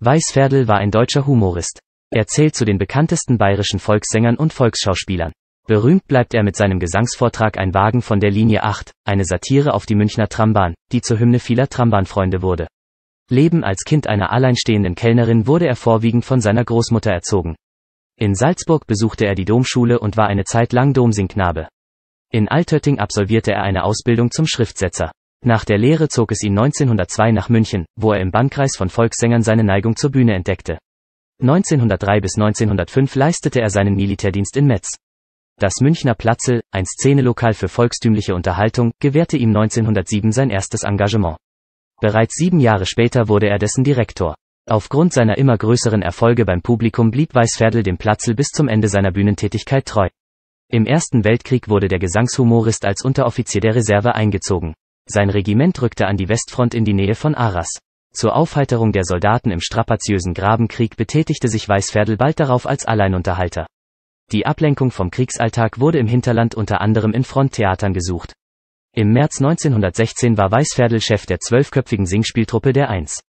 Weißferdl war ein deutscher Humorist. Er zählt zu den bekanntesten bayerischen Volkssängern und Volksschauspielern. Berühmt bleibt er mit seinem Gesangsvortrag Ein Wagen von der Linie 8, eine Satire auf die Münchner Trambahn, die zur Hymne vieler Trambahnfreunde wurde. Leben als Kind einer alleinstehenden Kellnerin wurde er vorwiegend von seiner Großmutter erzogen. In Salzburg besuchte er die Domschule und war eine Zeit lang Domsingknabe. In Altötting absolvierte er eine Ausbildung zum Schriftsetzer. Nach der Lehre zog es ihn 1902 nach München, wo er im Bannkreis von Volkssängern seine Neigung zur Bühne entdeckte. 1903 bis 1905 leistete er seinen Militärdienst in Metz. Das Münchner Platzl, ein Szenelokal für volkstümliche Unterhaltung, gewährte ihm 1907 sein erstes Engagement. Bereits sieben Jahre später wurde er dessen Direktor. Aufgrund seiner immer größeren Erfolge beim Publikum blieb Weißferdel dem Platzl bis zum Ende seiner Bühnentätigkeit treu. Im Ersten Weltkrieg wurde der Gesangshumorist als Unteroffizier der Reserve eingezogen. Sein Regiment rückte an die Westfront in die Nähe von Arras. Zur Aufheiterung der Soldaten im strapaziösen Grabenkrieg betätigte sich Weißferdel bald darauf als Alleinunterhalter. Die Ablenkung vom Kriegsalltag wurde im Hinterland unter anderem in Fronttheatern gesucht. Im März 1916 war Weißferdel Chef der zwölfköpfigen Singspieltruppe der 1.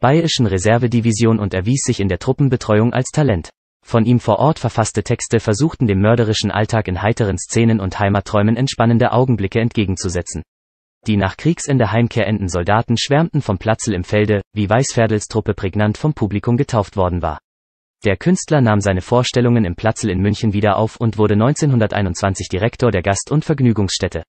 Bayerischen Reservedivision und erwies sich in der Truppenbetreuung als Talent. Von ihm vor Ort verfasste Texte versuchten dem mörderischen Alltag in heiteren Szenen und Heimatträumen entspannende Augenblicke entgegenzusetzen. Die nach Kriegsende heimkehrenden Soldaten schwärmten vom Platzl im Felde, wie Weißferdels Truppe prägnant vom Publikum getauft worden war. Der Künstler nahm seine Vorstellungen im Platzl in München wieder auf und wurde 1921 Direktor der Gast- und Vergnügungsstätte.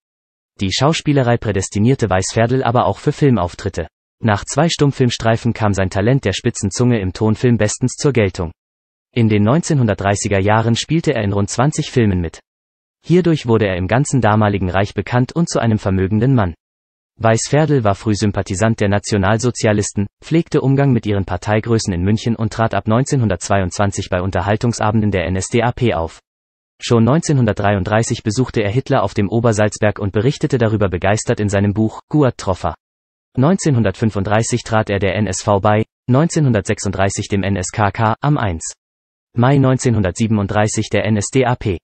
Die Schauspielerei prädestinierte Weißferdel aber auch für Filmauftritte. Nach zwei Stummfilmstreifen kam sein Talent der Spitzenzunge im Tonfilm bestens zur Geltung. In den 1930er Jahren spielte er in rund 20 Filmen mit. Hierdurch wurde er im ganzen damaligen Reich bekannt und zu einem vermögenden Mann. Weißferdel war früh Sympathisant der Nationalsozialisten, pflegte Umgang mit ihren Parteigrößen in München und trat ab 1922 bei Unterhaltungsabenden der NSDAP auf. Schon 1933 besuchte er Hitler auf dem Obersalzberg und berichtete darüber begeistert in seinem Buch Guat Troffer. 1935 trat er der NSV bei, 1936 dem NSKK, am 1. Mai 1937 der NSDAP.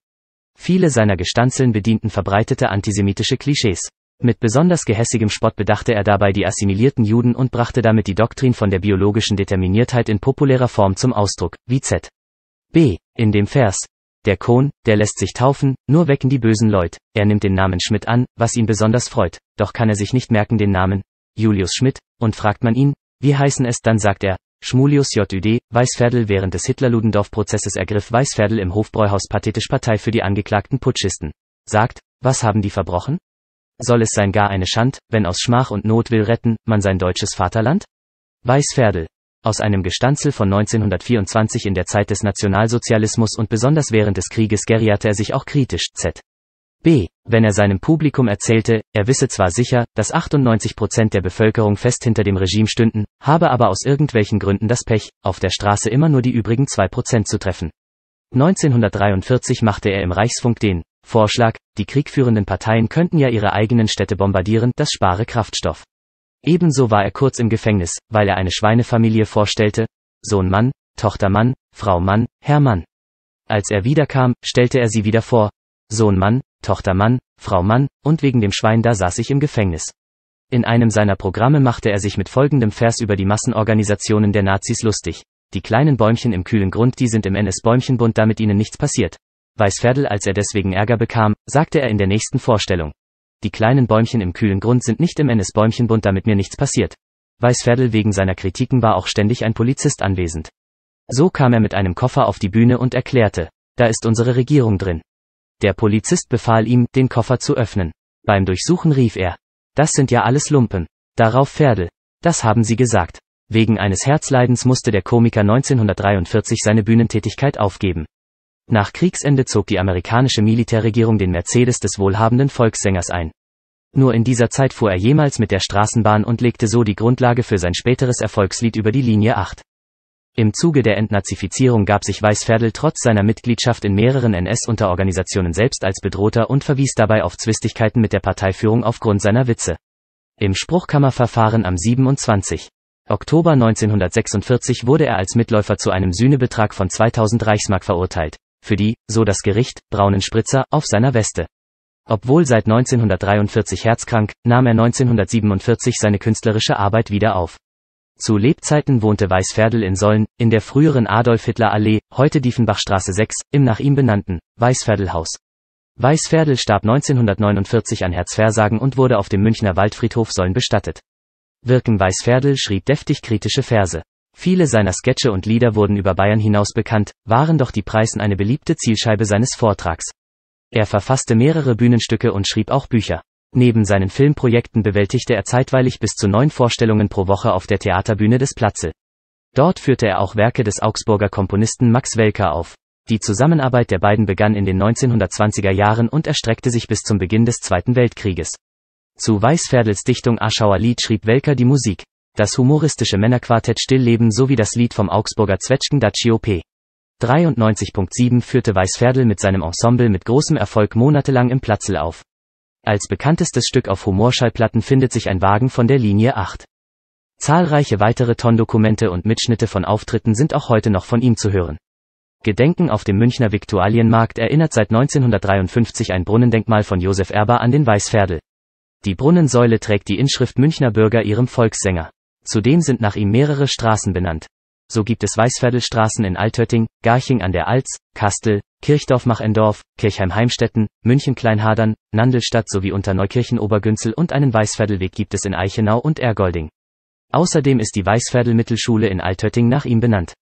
Viele seiner Gestanzeln bedienten verbreitete antisemitische Klischees. Mit besonders gehässigem Spott bedachte er dabei die assimilierten Juden und brachte damit die Doktrin von der biologischen Determiniertheit in populärer Form zum Ausdruck, wie Z. B. In dem Vers. Der Kohn, der lässt sich taufen, nur wecken die bösen Leut. Er nimmt den Namen Schmidt an, was ihn besonders freut, doch kann er sich nicht merken den Namen Julius Schmidt, und fragt man ihn, wie heißen es, dann sagt er, Schmulius J.U.D., Weißferdel während des Hitler-Ludendorff-Prozesses ergriff Weißferdel im Hofbräuhaus pathetisch Partei für die angeklagten Putschisten. Sagt, was haben die verbrochen? soll es sein gar eine Schand, wenn aus Schmach und Not will retten, man sein deutsches Vaterland? Weißferdel. Aus einem Gestanzel von 1924 in der Zeit des Nationalsozialismus und besonders während des Krieges gerierte er sich auch kritisch, z. B. Wenn er seinem Publikum erzählte, er wisse zwar sicher, dass 98% Prozent der Bevölkerung fest hinter dem Regime stünden, habe aber aus irgendwelchen Gründen das Pech, auf der Straße immer nur die übrigen 2% zu treffen. 1943 machte er im Reichsfunk den Vorschlag, die kriegführenden Parteien könnten ja ihre eigenen Städte bombardieren, das spare Kraftstoff. Ebenso war er kurz im Gefängnis, weil er eine Schweinefamilie vorstellte, Sohn Mann, Tochter Mann, Frau Mann, Herr Mann. Als er wiederkam, stellte er sie wieder vor, Sohn Mann, Tochter Mann, Frau Mann, und wegen dem Schwein da saß ich im Gefängnis. In einem seiner Programme machte er sich mit folgendem Vers über die Massenorganisationen der Nazis lustig. Die kleinen Bäumchen im kühlen Grund, die sind im NS-Bäumchenbund, damit ihnen nichts passiert. Weißferdel als er deswegen Ärger bekam, sagte er in der nächsten Vorstellung. Die kleinen Bäumchen im kühlen Grund sind nicht im NS-Bäumchenbund, damit mir nichts passiert. Weißferdel wegen seiner Kritiken war auch ständig ein Polizist anwesend. So kam er mit einem Koffer auf die Bühne und erklärte, da ist unsere Regierung drin. Der Polizist befahl ihm, den Koffer zu öffnen. Beim Durchsuchen rief er, das sind ja alles Lumpen. Darauf Ferdel, das haben sie gesagt. Wegen eines Herzleidens musste der Komiker 1943 seine Bühnentätigkeit aufgeben. Nach Kriegsende zog die amerikanische Militärregierung den Mercedes des wohlhabenden Volkssängers ein. Nur in dieser Zeit fuhr er jemals mit der Straßenbahn und legte so die Grundlage für sein späteres Erfolgslied über die Linie 8. Im Zuge der Entnazifizierung gab sich Weißferdel trotz seiner Mitgliedschaft in mehreren NS-Unterorganisationen selbst als Bedrohter und verwies dabei auf Zwistigkeiten mit der Parteiführung aufgrund seiner Witze. Im Spruchkammerverfahren am 27. Oktober 1946 wurde er als Mitläufer zu einem Sühnebetrag von 2000 Reichsmark verurteilt für die, so das Gericht, braunen Spritzer auf seiner Weste. Obwohl seit 1943 herzkrank, nahm er 1947 seine künstlerische Arbeit wieder auf. Zu Lebzeiten wohnte Weißferdel in Solln, in der früheren Adolf-Hitler-Allee, heute Diefenbachstraße 6, im nach ihm benannten Weißferdel-Haus. Weißferdel starb 1949 an Herzversagen und wurde auf dem Münchner Waldfriedhof Solln bestattet. Wirken Weißferdel schrieb deftig kritische Verse. Viele seiner Sketche und Lieder wurden über Bayern hinaus bekannt, waren doch die Preisen eine beliebte Zielscheibe seines Vortrags. Er verfasste mehrere Bühnenstücke und schrieb auch Bücher. Neben seinen Filmprojekten bewältigte er zeitweilig bis zu neun Vorstellungen pro Woche auf der Theaterbühne des Platze. Dort führte er auch Werke des Augsburger Komponisten Max Welker auf. Die Zusammenarbeit der beiden begann in den 1920er Jahren und erstreckte sich bis zum Beginn des Zweiten Weltkrieges. Zu Weißferdels Dichtung Aschauer Lied schrieb Welker die Musik das humoristische Männerquartett Stillleben sowie das Lied vom Augsburger Zwetschgen Daccio P. 93.7 führte Weißferdel mit seinem Ensemble mit großem Erfolg monatelang im Platzl auf. Als bekanntestes Stück auf Humorschallplatten findet sich ein Wagen von der Linie 8. Zahlreiche weitere Tondokumente und Mitschnitte von Auftritten sind auch heute noch von ihm zu hören. Gedenken auf dem Münchner Viktualienmarkt erinnert seit 1953 ein Brunnendenkmal von Josef Erber an den Weißferdel. Die Brunnensäule trägt die Inschrift Münchner Bürger ihrem Volkssänger. Zudem sind nach ihm mehrere Straßen benannt. So gibt es Weißviertelstraßen in Altötting, Garching an der Alz, Kastel, Kirchdorf-Machendorf, Kirchheim-Heimstetten, München-Kleinhadern, Nandelstadt sowie unter Neukirchen-Obergünzel und einen Weißviertelweg gibt es in Eichenau und Ergolding. Außerdem ist die Weißviertel-Mittelschule in Altötting nach ihm benannt.